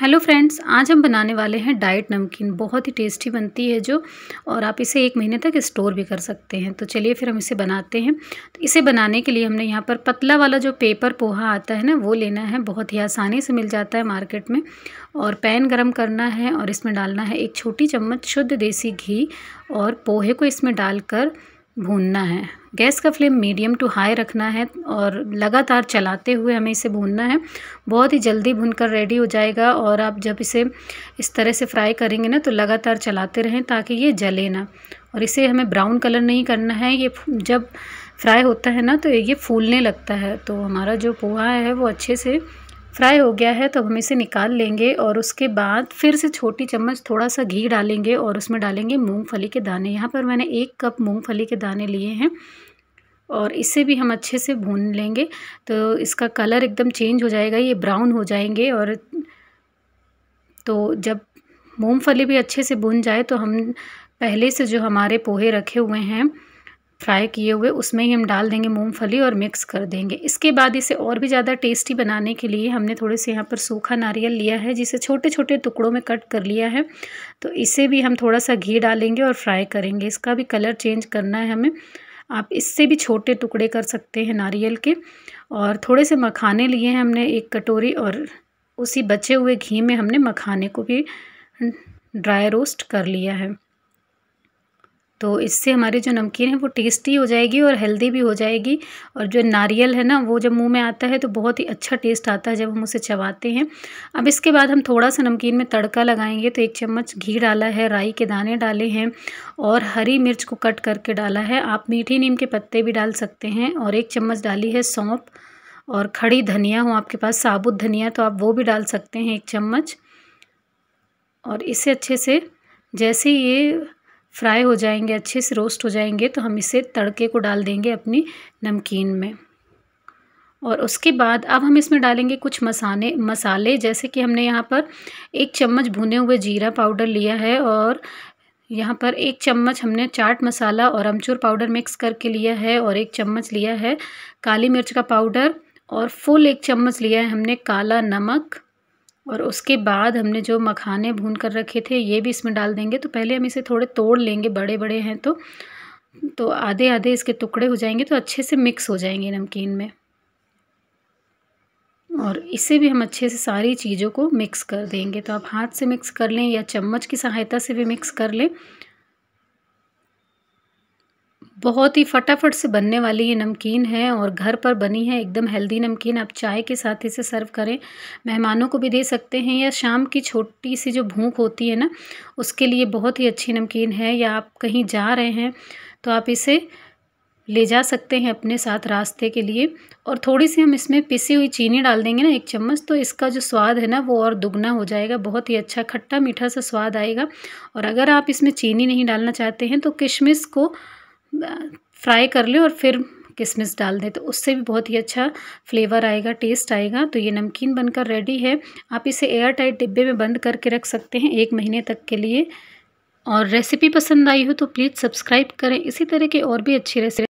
hello friends आज हम बनाने वाले हैं डाइट नमकीन बहुत ही टेस्टी बनती है जो और आप इसे एक महीने तक स्टोर भी कर सकते हैं तो चलिए फिर हम इसे बनाते हैं तो इसे बनाने के लिए हमने यहाँ पर पतला वाला जो पेपर पोहा आता है ना वो लेना है बहुत ही आसानी से मिल जाता है मार्केट में और पैन गरम करना है और इसमें डालना है एक छोटी चम्मच शुद्ध देसी घी और पोहे को इसमें डालकर भूनना है गैस का फ्लेम मीडियम टू हाई रखना है और लगातार चलाते हुए हमें इसे भूनना है बहुत ही जल्दी भूनकर रेडी हो जाएगा और आप जब इसे इस तरह से फ्राई करेंगे ना तो लगातार चलाते रहें ताकि ये जले ना और इसे हमें ब्राउन कलर नहीं करना है ये जब फ्राई होता है ना तो ये फूलने लगता है तो हमारा जो पोहा है वो अच्छे से फ्राई हो गया है तो हम इसे निकाल लेंगे और उसके बाद फिर से छोटी चम्मच थोड़ा सा घी डालेंगे और उसमें डालेंगे मूंगफली के दाने यहाँ पर मैंने एक कप मूंगफली के दाने लिए हैं और इसे भी हम अच्छे से भून लेंगे तो इसका कलर एकदम चेंज हो जाएगा ये ब्राउन हो जाएंगे और तो जब मूंगफली भी अच्छे से भुन जाए तो हम पहले से जो हमारे पोहे रखे हुए हैं फ्राई किए हुए उसमें ही हम डाल देंगे मूंगफली और मिक्स कर देंगे इसके बाद इसे और भी ज़्यादा टेस्टी बनाने के लिए हमने थोड़े से यहाँ पर सूखा नारियल लिया है जिसे छोटे छोटे टुकड़ों में कट कर लिया है तो इसे भी हम थोड़ा सा घी डालेंगे और फ्राई करेंगे इसका भी कलर चेंज करना है हमें आप इससे भी छोटे टुकड़े कर सकते हैं नारियल के और थोड़े से मखाने लिए हैं हमने एक कटोरी और उसी बचे हुए घी में हमने मखाने को भी ड्राई रोस्ट कर लिया है तो इससे हमारी जो नमकीन है वो टेस्टी हो जाएगी और हेल्दी भी हो जाएगी और जो नारियल है ना वो जब मुंह में आता है तो बहुत ही अच्छा टेस्ट आता है जब हम उसे चबाते हैं अब इसके बाद हम थोड़ा सा नमकीन में तड़का लगाएंगे तो एक चम्मच घी डाला है राई के दाने डाले हैं और हरी मिर्च को कट करके डाला है आप मीठी नीम के पत्ते भी डाल सकते हैं और एक चम्मच डाली है सौंप और खड़ी धनिया हो आपके पास साबुत धनिया तो आप वो भी डाल सकते हैं एक चम्मच और इसे अच्छे से जैसे ये फ्राई हो जाएंगे अच्छे से रोस्ट हो जाएंगे तो हम इसे तड़के को डाल देंगे अपनी नमकीन में और उसके बाद अब हम इसमें डालेंगे कुछ मसाले मसाले जैसे कि हमने यहाँ पर एक चम्मच भुने हुए जीरा पाउडर लिया है और यहाँ पर एक चम्मच हमने चाट मसाला और अमचूर पाउडर मिक्स करके लिया है और एक चम्मच लिया है काली मिर्च का पाउडर और फुल एक चम्मच लिया है हमने काला नमक और उसके बाद हमने जो मखाने भून कर रखे थे ये भी इसमें डाल देंगे तो पहले हम इसे थोड़े तोड़ लेंगे बड़े बड़े हैं तो तो आधे आधे इसके टुकड़े हो जाएंगे तो अच्छे से मिक्स हो जाएंगे नमकीन में और इसे भी हम अच्छे से सारी चीज़ों को मिक्स कर देंगे तो आप हाथ से मिक्स कर लें या चम्मच की सहायता से भी मिक्स कर लें बहुत ही फटाफट से बनने वाली ये नमकीन है और घर पर बनी है एकदम हेल्दी नमकीन आप चाय के साथ इसे सर्व करें मेहमानों को भी दे सकते हैं या शाम की छोटी सी जो भूख होती है ना उसके लिए बहुत ही अच्छी नमकीन है या आप कहीं जा रहे हैं तो आप इसे ले जा सकते हैं अपने साथ रास्ते के लिए और थोड़ी सी हम इसमें पिसी हुई चीनी डाल देंगे ना एक चम्मच तो इसका जो स्वाद है ना वो और दुगना हो जाएगा बहुत ही अच्छा खट्टा मीठा सा स्वाद आएगा और अगर आप इसमें चीनी नहीं डालना चाहते हैं तो किशमिश को फ्राई कर लें और फिर किशमिश डाल दें तो उससे भी बहुत ही अच्छा फ्लेवर आएगा टेस्ट आएगा तो ये नमकीन बनकर रेडी है आप इसे एयर टाइट डिब्बे में बंद करके रख सकते हैं एक महीने तक के लिए और रेसिपी पसंद आई हो तो प्लीज़ सब्सक्राइब करें इसी तरह के और भी अच्छी रेसिपी